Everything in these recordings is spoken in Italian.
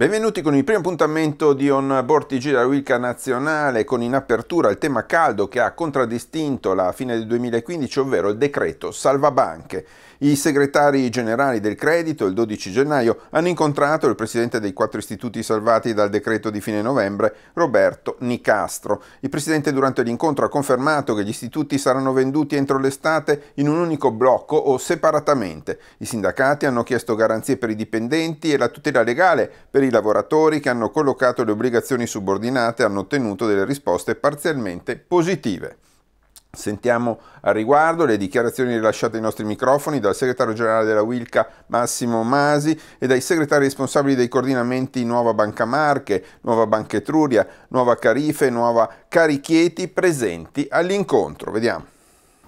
Benvenuti con il primo appuntamento di On Board TG della Wilca Nazionale con in apertura il tema caldo che ha contraddistinto la fine del 2015 ovvero il decreto salvabanche. I segretari generali del credito il 12 gennaio hanno incontrato il presidente dei quattro istituti salvati dal decreto di fine novembre, Roberto Nicastro. Il presidente durante l'incontro ha confermato che gli istituti saranno venduti entro l'estate in un unico blocco o separatamente. I sindacati hanno chiesto garanzie per i dipendenti e la tutela legale per i lavoratori che hanno collocato le obbligazioni subordinate e hanno ottenuto delle risposte parzialmente positive. Sentiamo al riguardo le dichiarazioni rilasciate ai nostri microfoni dal segretario generale della Wilca Massimo Masi e dai segretari responsabili dei coordinamenti Nuova Banca Marche, Nuova Banca Etruria, Nuova Carife, Nuova Carichieti presenti all'incontro. Vediamo.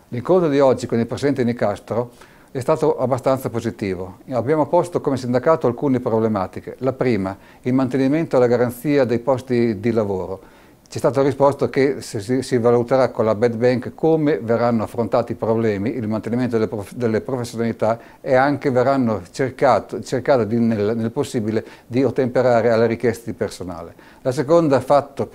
L'incontro di oggi con il Presidente Nicastro è stato abbastanza positivo. Abbiamo posto come sindacato alcune problematiche. La prima, il mantenimento e la garanzia dei posti di lavoro ci è stato risposto che si, si, valuterà con la Bad Bank come verranno affrontati i problemi, il mantenimento delle, prof, delle professionalità e anche verranno cercato, cercato di, nel, nel, possibile di ottemperare alle richieste di personale. La seconda fatto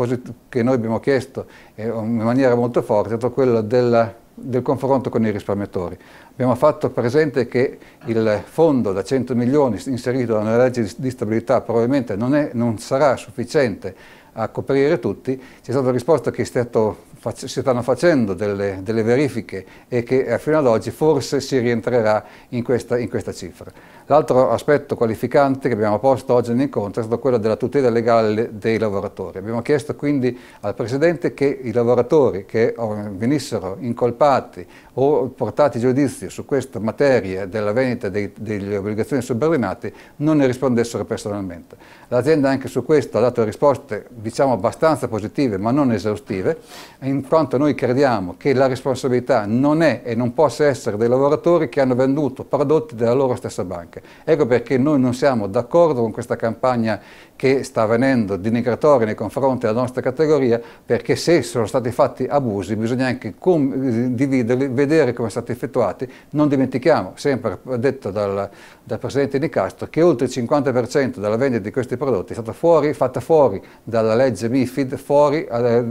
che noi abbiamo chiesto eh, in maniera molto forte è stato quello della del confronto con i risparmiatori. Abbiamo fatto presente che il fondo da 100 milioni inserito nella legge di stabilità probabilmente non, è, non sarà sufficiente a coprire tutti, c'è stata una risposta che è stato si stanno facendo delle, delle, verifiche e che eh, fino ad oggi forse si rientrerà in questa, in questa cifra. L'altro aspetto qualificante che abbiamo posto oggi nell'incontro è stato quello della tutela legale dei lavoratori. Abbiamo chiesto quindi al Presidente che i lavoratori che eh, venissero incolpati o portati a giudizio su questa materia della vendita dei, delle obbligazioni subordinate non ne rispondessero personalmente. L'azienda anche su questo ha dato risposte diciamo abbastanza positive ma non esaustive in quanto noi crediamo che la responsabilità non è e non possa essere dei lavoratori che hanno venduto prodotti della loro stessa banca. Ecco perché noi non siamo d'accordo con questa campagna che sta avvenendo denigratoria nei confronti della nostra categoria, perché se sono stati fatti abusi bisogna anche dividerli, vedere come sono stati effettuati. Non dimentichiamo, sempre detto dal, dal Presidente Di Castro, che oltre il 50% della vendita di questi prodotti è stata fuori, fatta fuori dalla legge MIFID, fuori eh,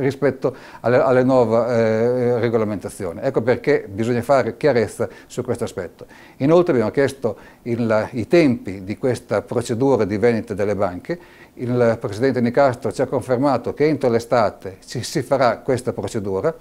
rispetto rispetto alle, alle nuove eh, eh, regolamentazioni. Ecco perché bisogna fare chiarezza su questo aspetto. Inoltre abbiamo chiesto il, i tempi di questa procedura di vendita delle banche, il Presidente Nicastro ci ha confermato che entro l'estate ci si farà questa procedura,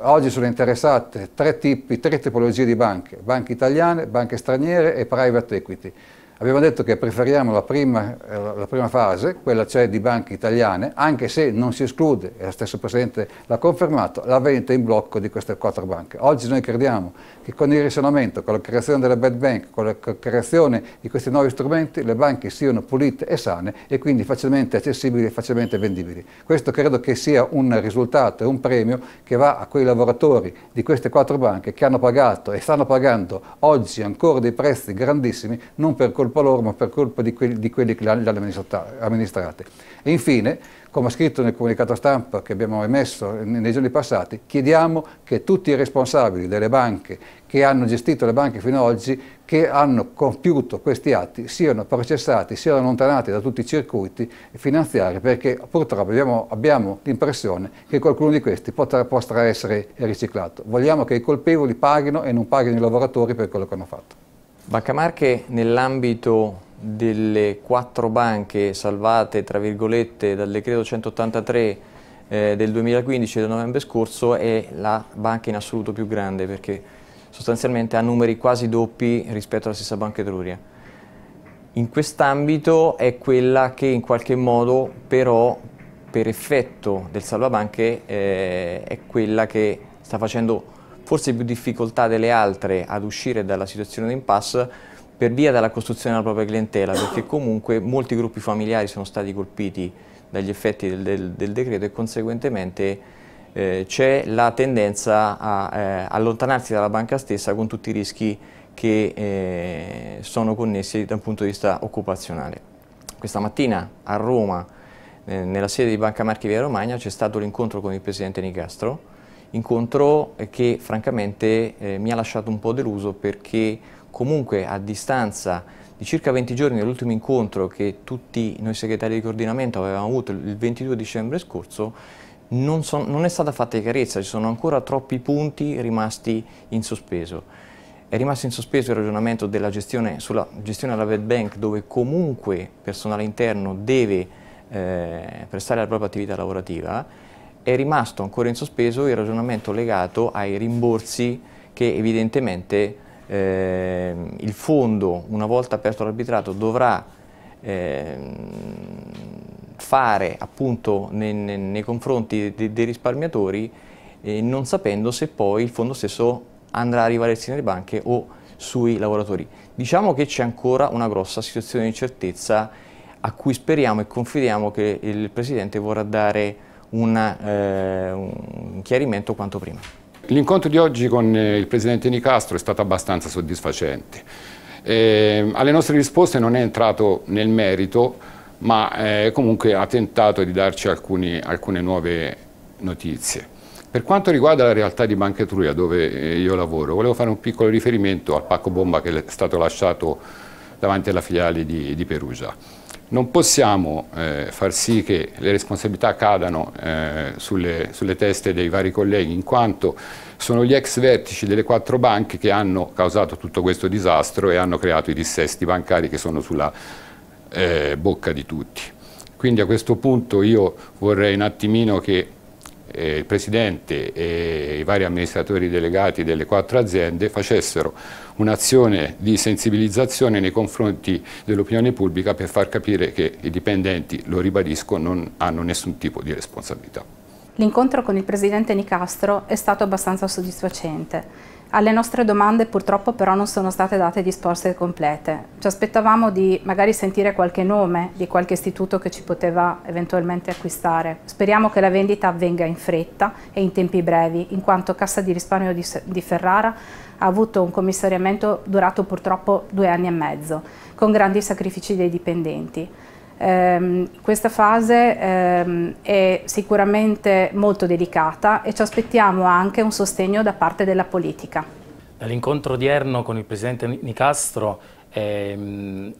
Oggi sono interessate tre tipi, tre tipologie di banche, banche italiane, banche straniere e private equity. Abbiamo detto che preferiamo la prima, eh, la prima fase, quella cioè di banche italiane, anche se non si esclude, e la stessa Presidente l'ha confermato, la vendita in blocco di queste quattro banche. Oggi noi crediamo che con il risanamento, con la creazione delle bad bank, con la creazione di questi nuovi strumenti, le banche siano pulite e sane e quindi facilmente accessibili e facilmente vendibili. Questo credo che sia un risultato e un premio che va a quei lavoratori di queste quattro banche che hanno pagato e stanno pagando oggi ancora dei prezzi grandissimi, non per colpa loro ma per colpa di, quelli, di quelli che le hanno amministrate. E infine, come ha scritto nel comunicato stampa che abbiamo emesso nei giorni passati, chiediamo che tutti i responsabili delle banche che hanno gestito le banche fino ad oggi, che hanno compiuto questi atti, siano processati, siano allontanati da tutti i circuiti finanziari, perché purtroppo abbiamo, abbiamo l'impressione che qualcuno di questi potrà, potrà essere riciclato. Vogliamo che i colpevoli paghino e non paghino i lavoratori per quello che hanno fatto. Banca Marche nell'ambito delle quattro banche salvate tra virgolette dal decreto 183 eh, del 2015 del novembre scorso è la banca in assoluto più grande perché sostanzialmente ha numeri quasi doppi rispetto alla stessa Banca Etruria. In quest'ambito è quella che in qualche modo però per effetto del salvabanche eh, è quella che sta facendo forse più difficoltà delle altre ad uscire dalla situazione di impasse per via della costruzione della propria clientela, perché comunque molti gruppi familiari sono stati colpiti dagli effetti del, del, del decreto e conseguentemente eh, c'è la tendenza a eh, allontanarsi dalla banca stessa con tutti i rischi che eh, sono connessi da un punto di vista occupazionale. Questa mattina a Roma, eh, nella sede di Banca Marchi Via Romagna, c'è stato l'incontro con il Presidente Nicastro, incontro che francamente eh, mi ha lasciato un po' deluso perché comunque a distanza di circa 20 giorni dall'ultimo incontro che tutti noi segretari di coordinamento avevamo avuto il 22 dicembre scorso, non, so, non è stata fatta chiarezza, ci sono ancora troppi punti rimasti in sospeso. È rimasto in sospeso il ragionamento della gestione, sulla gestione alla Vet Bank dove comunque personale interno deve eh, prestare la propria attività lavorativa, è rimasto ancora in sospeso il ragionamento legato ai rimborsi che evidentemente eh, il fondo, una volta aperto l'arbitrato, dovrà eh, fare appunto nei, nei, nei confronti dei, dei risparmiatori eh, non sapendo se poi il fondo stesso andrà a rivalersi nelle banche o sui lavoratori. Diciamo che c'è ancora una grossa situazione di incertezza a cui speriamo e confidiamo che il Presidente vorrà dare una, eh, un chiarimento quanto prima. L'incontro di oggi con eh, il Presidente Nicastro è stato abbastanza soddisfacente. Eh, alle nostre risposte non è entrato nel merito, ma eh, comunque ha tentato di darci alcuni, alcune nuove notizie. Per quanto riguarda la realtà di Banca Etruria, dove eh, io lavoro, volevo fare un piccolo riferimento al pacco bomba che è stato lasciato davanti alla filiale di, di Perugia. Non possiamo eh, far sì che le responsabilità cadano eh, sulle, sulle, teste dei vari colleghi, in quanto sono gli ex vertici delle quattro banche che hanno causato tutto questo disastro e hanno creato i dissesti bancari che sono sulla eh, bocca di tutti. Quindi a questo punto io vorrei un attimino che eh, il Presidente e i vari amministratori delegati delle quattro aziende facessero un'azione di sensibilizzazione nei confronti dell'opinione pubblica per far capire che i dipendenti, lo ribadisco, non hanno nessun tipo di responsabilità. L'incontro con il Presidente Nicastro è stato abbastanza soddisfacente alle nostre domande purtroppo però non sono state date risposte complete. Ci aspettavamo di magari sentire qualche nome di qualche istituto che ci poteva eventualmente acquistare. Speriamo che la vendita avvenga in fretta e in tempi brevi, in quanto Cassa di risparmio di, di Ferrara ha avuto un commissariamento durato purtroppo due anni e mezzo, con grandi sacrifici dei dipendenti. Eh, questa fase eh, è sicuramente molto delicata e ci aspettiamo anche un sostegno da parte della politica. Dall'incontro odierno con il Presidente Nicastro, eh,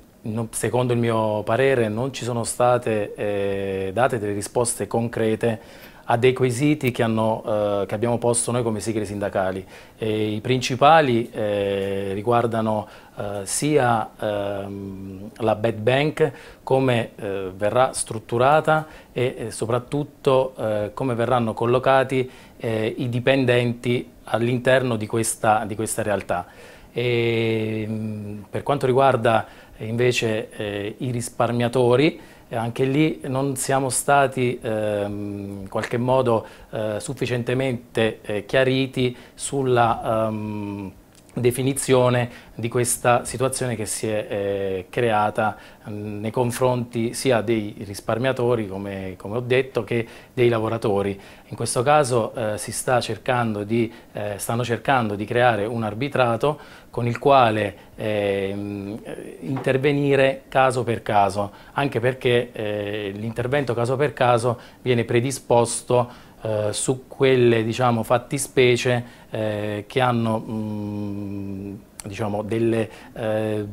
secondo il mio parere, non ci sono state eh, date delle risposte concrete a dei quesiti che, hanno, eh, che, abbiamo posto noi come sigle sindacali. E I principali eh, riguardano eh, sia ehm, la bad bank, come eh, verrà strutturata e soprattutto eh, come verranno collocati eh, i dipendenti all'interno di, di questa, realtà. E, mm, per quanto riguarda invece eh, i risparmiatori, eh, anche lì non siamo stati ehm, in qualche modo eh, sufficientemente eh, chiariti sulla... Ehm, definizione di questa situazione che si è eh, creata mh, mm, nei confronti sia dei risparmiatori, come, come, ho detto, che dei lavoratori. In questo caso eh, si sta cercando di, eh, stanno cercando di creare un arbitrato con il quale ehm, intervenire caso per caso, anche perché eh, l'intervento caso per caso viene predisposto eh, su quelle diciamo, fattispecie eh, che hanno mh, mm, diciamo, delle, eh,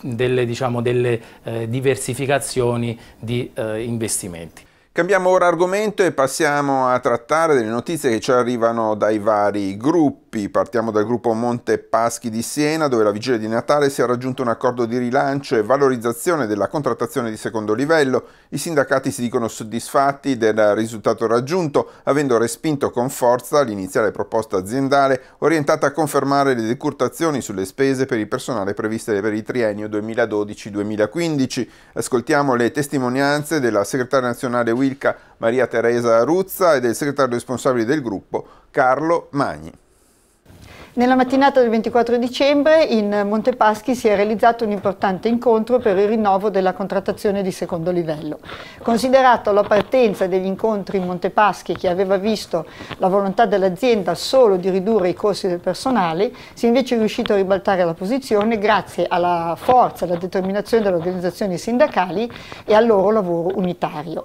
delle, diciamo, delle eh, diversificazioni di eh, investimenti. Cambiamo ora argomento e passiamo a trattare delle notizie che ci arrivano dai vari gruppi. Partiamo dal gruppo Monte Paschi di Siena, dove la vigilia di Natale si è raggiunto un accordo di rilancio e valorizzazione della contrattazione di secondo livello. I sindacati si dicono soddisfatti del risultato raggiunto, avendo respinto con forza l'iniziale proposta aziendale orientata a confermare le decurtazioni sulle spese per il personale previste per il triennio 2012-2015. Ascoltiamo le testimonianze della segretaria nazionale Will Wilca Maria Teresa Ruzza e del segretario responsabile del gruppo Carlo Magni. Nella mattinata del 24 dicembre in Montepaschi si è realizzato un importante incontro per il rinnovo della contrattazione di secondo livello. Considerato la partenza degli incontri in Montepaschi che aveva visto la volontà dell'azienda solo di ridurre i costi del personale, si è invece riuscito a ribaltare la posizione grazie alla forza e alla determinazione delle organizzazioni sindacali e al loro lavoro unitario.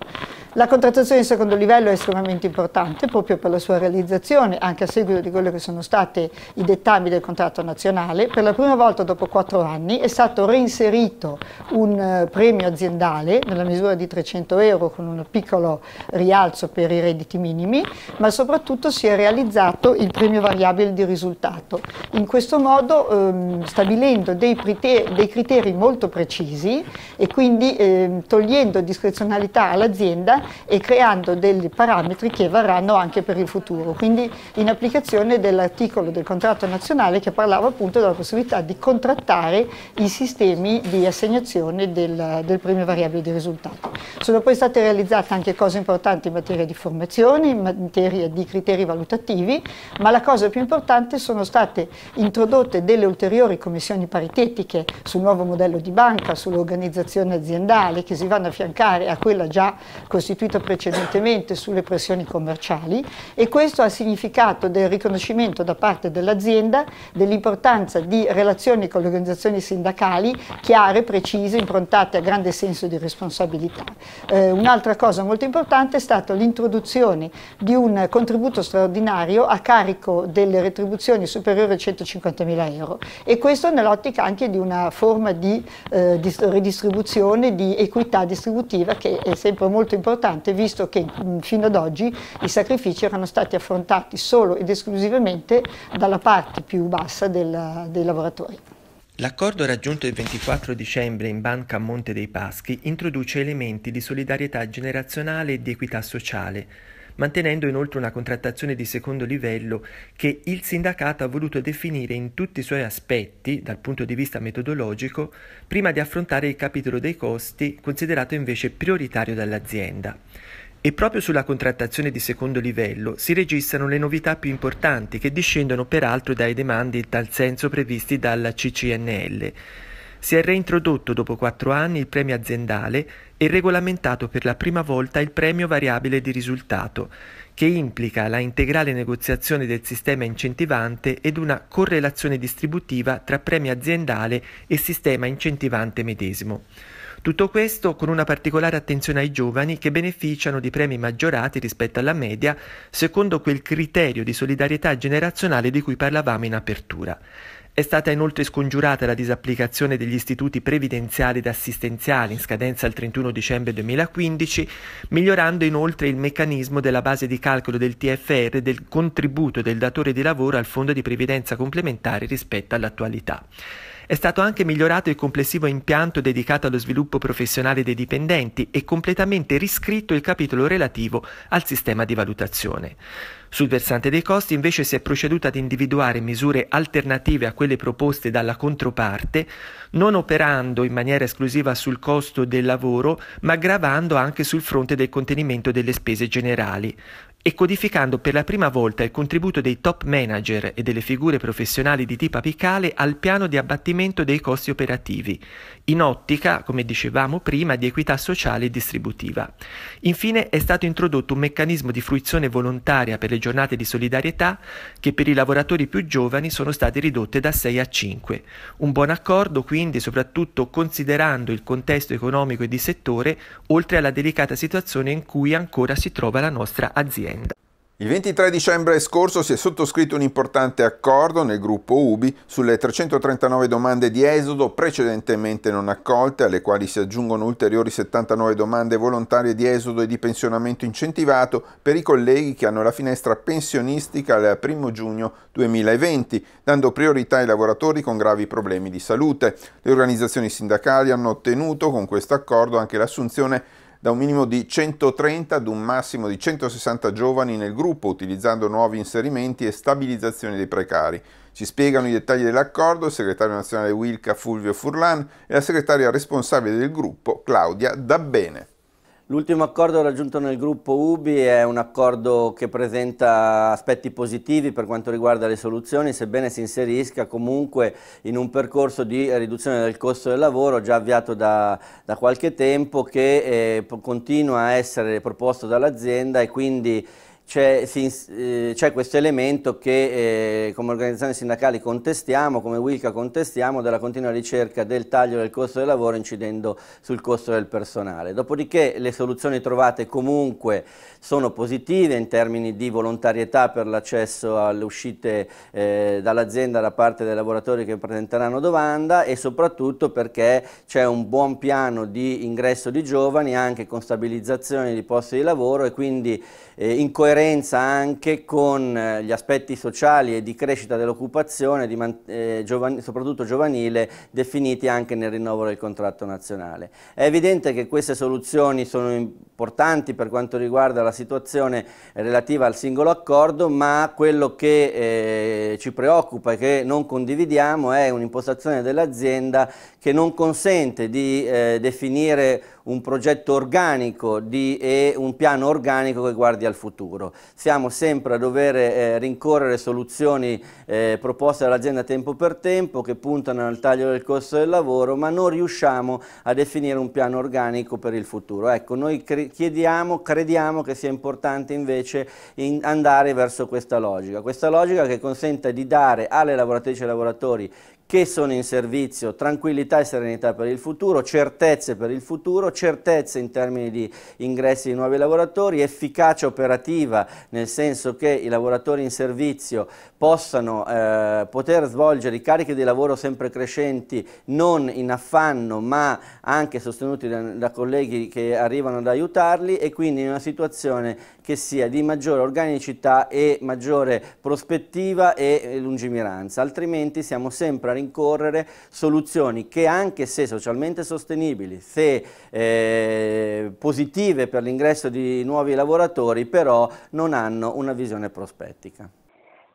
La contrattazione di secondo livello è estremamente importante proprio per la sua realizzazione, anche a seguito di quelli che sono stati i dettami del contratto nazionale. Per la prima volta dopo quattro anni è stato reinserito un eh, premio aziendale nella misura di 300 euro con un piccolo rialzo per i redditi minimi, ma soprattutto si è realizzato il premio variabile di risultato. In questo modo ehm, stabilendo dei criteri, dei criteri, molto precisi e quindi ehm, togliendo discrezionalità all'azienda e creando dei parametri che varranno anche per il futuro, quindi in applicazione dell'articolo del contratto nazionale che parlava appunto della possibilità di contrattare i sistemi di assegnazione del, del premio variabile di risultato. Sono poi state realizzate anche cose importanti in materia di formazione, in materia di criteri valutativi, ma la cosa più importante sono state introdotte delle ulteriori commissioni paritetiche sul nuovo modello di banca, sull'organizzazione aziendale che si vanno a affiancare a quella già costituita istituito precedentemente sulle pressioni commerciali e questo ha significato del riconoscimento da parte dell'azienda dell'importanza di relazioni con le organizzazioni sindacali chiare, precise, improntate a grande senso di responsabilità. Eh, Un'altra cosa molto importante è stata l'introduzione di un contributo straordinario a carico delle retribuzioni superiori a 150.000 euro e questo nell'ottica anche di una forma di, eh, di redistribuzione, di equità distributiva che è sempre molto importante importante visto che mm, fino ad oggi i sacrifici erano stati affrontati solo ed esclusivamente dalla parte più bassa del, dei lavoratori. L'accordo raggiunto il 24 dicembre in banca Monte dei Paschi introduce elementi di solidarietà generazionale e di equità sociale mantenendo inoltre una contrattazione di secondo livello che il sindacato ha voluto definire in tutti i suoi aspetti dal punto di vista metodologico prima di affrontare il capitolo dei costi considerato invece prioritario dall'azienda. E proprio sulla contrattazione di secondo livello si registrano le novità più importanti che discendono peraltro dai demandi in tal senso previsti dalla CCNL. Si è reintrodotto dopo quattro anni il premio aziendale e regolamentato per la prima volta il premio variabile di risultato, che implica la integrale negoziazione del sistema incentivante ed una correlazione distributiva tra premio aziendale e sistema incentivante medesimo. Tutto questo con una particolare attenzione ai giovani che beneficiano di premi maggiorati rispetto alla media, secondo quel criterio di solidarietà generazionale di cui parlavamo in apertura. È stata inoltre scongiurata la disapplicazione degli istituti previdenziali ed assistenziali in scadenza il 31 dicembre 2015, migliorando inoltre il meccanismo della base di calcolo del TFR e del contributo del datore di lavoro al fondo di previdenza complementare rispetto all'attualità. È stato anche migliorato il complessivo impianto dedicato allo sviluppo professionale dei dipendenti e completamente riscritto il capitolo relativo al sistema di valutazione. Sul versante dei costi invece si è proceduto ad individuare misure alternative a quelle proposte dalla controparte, non operando in maniera esclusiva sul costo del lavoro, ma gravando anche sul fronte del contenimento delle spese generali e codificando per la prima volta il contributo dei top manager e delle figure professionali di tipo apicale al piano di abbattimento dei costi operativi, in ottica, come dicevamo prima, di equità sociale e distributiva. Infine è stato introdotto un meccanismo di fruizione volontaria per le giornate di solidarietà che per i lavoratori più giovani sono state ridotte da 6 a 5. Un buon accordo quindi soprattutto considerando il contesto economico e di settore, oltre alla delicata situazione in cui ancora si trova la nostra azienda. Il 23 dicembre scorso si è sottoscritto un importante accordo nel gruppo UBI sulle 339 domande di esodo precedentemente non accolte, alle quali si aggiungono ulteriori 79 domande volontarie di esodo e di pensionamento incentivato per i colleghi che hanno la finestra pensionistica al 1 giugno 2020, dando priorità ai lavoratori con gravi problemi di salute. Le organizzazioni sindacali hanno ottenuto con questo accordo anche l'assunzione da un minimo di 130 ad un massimo di 160 giovani nel gruppo utilizzando nuovi inserimenti e stabilizzazione dei precari. Ci spiegano i dettagli dell'accordo il segretario nazionale Wilca Fulvio Furlan e la segretaria responsabile del gruppo Claudia Dabbene. L'ultimo accordo raggiunto nel gruppo UBI è un accordo che presenta aspetti positivi per quanto riguarda le soluzioni, sebbene si inserisca comunque in un percorso di riduzione del costo del lavoro già avviato da, da qualche tempo che eh, continua a essere proposto dall'azienda e quindi c'è, eh, questo elemento che eh, come organizzazioni sindacali contestiamo, come Wilca contestiamo, della continua ricerca del taglio del costo del lavoro incidendo sul costo del personale. Dopodiché le soluzioni trovate comunque sono positive in termini di volontarietà per l'accesso alle uscite eh, dall'azienda da parte dei lavoratori che presenteranno domanda e soprattutto perché c'è un buon piano di ingresso di giovani anche con stabilizzazione di posti di lavoro e quindi eh, in coerenza coerenza anche con eh, gli aspetti sociali e di crescita dell'occupazione, eh, giovan soprattutto giovanile, definiti anche nel rinnovo del contratto nazionale. È evidente che queste soluzioni sono importanti per quanto riguarda la situazione relativa al singolo accordo, ma quello che eh, ci preoccupa e che non condividiamo è un'impostazione dell'azienda che non consente di eh, definire un progetto organico di, e un piano organico che guardi al futuro. Siamo sempre a dover eh, rincorrere soluzioni eh, proposte dall'azienda tempo per tempo che puntano al taglio del costo del lavoro, ma non riusciamo a definire un piano organico per il futuro. Ecco, noi cre chiediamo, crediamo che sia importante invece in andare verso questa logica, questa logica che consenta di dare alle lavoratrici e ai lavoratori che sono in servizio, tranquillità e serenità per il futuro, certezze per il futuro, certezze in termini di ingressi di nuovi lavoratori, efficacia operativa nel senso che i lavoratori in servizio possano eh, poter svolgere i carichi di lavoro sempre crescenti non in affanno ma anche sostenuti da, da colleghi che arrivano ad aiutarli e quindi in una situazione che sia di maggiore organicità e maggiore prospettiva e lungimiranza, altrimenti siamo sempre a rincorrere soluzioni che anche se socialmente sostenibili, se eh, positive per l'ingresso di nuovi lavoratori, però non hanno una visione prospettica.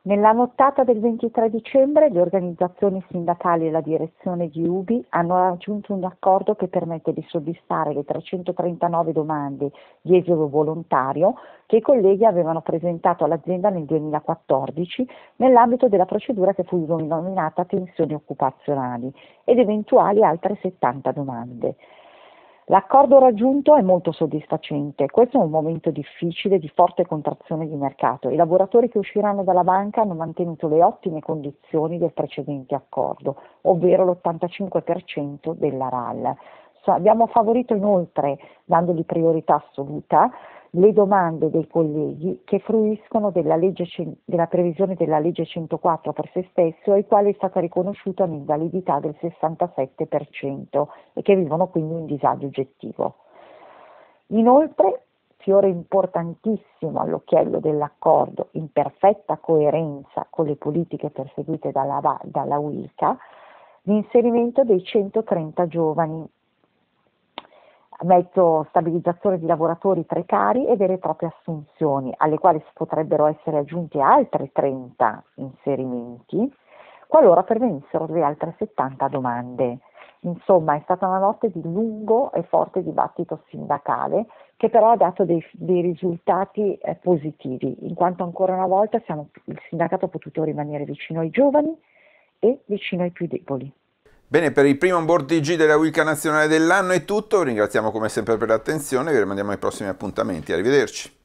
Nella nottata del 23 dicembre le organizzazioni sindacali e la direzione di UBI hanno raggiunto un accordo che permette di soddisfare le 339 domande di esodo volontario che i colleghi avevano presentato all'azienda nel 2014 nell'ambito della procedura che fu denominata tensioni occupazionali ed eventuali altre 70 domande. L'accordo raggiunto è molto soddisfacente. Questo è un momento difficile di forte contrazione di mercato. I lavoratori che usciranno dalla banca hanno mantenuto le ottime condizioni del precedente accordo, ovvero l'85% della RAL. Abbiamo favorito inoltre, dandogli priorità assoluta, le domande dei colleghi che fruiscono della, legge, della previsione della legge 104 per se stesso ai quali è stata riconosciuta un'invalidità del 67% e che vivono quindi un disagio oggettivo. Inoltre, fiore importantissimo all'occhiello dell'accordo, in perfetta coerenza con le politiche perseguite dalla, dalla UICA, l'inserimento dei 130 giovani mezzo stabilizzazione di lavoratori precari e vere e proprie assunzioni, alle quali si potrebbero essere aggiunti altri 30 inserimenti, qualora pervenissero le altre 70 domande. Insomma, è stata una notte di lungo e forte dibattito sindacale che però ha dato dei, dei risultati eh, positivi, in quanto ancora una volta siamo, il sindacato ha potuto rimanere vicino ai giovani e vicino ai più deboli. Bene, per il primo onboard TG della Wilca Nazionale dell'anno è tutto, ringraziamo come sempre per l'attenzione e vi rimandiamo ai prossimi appuntamenti, arrivederci.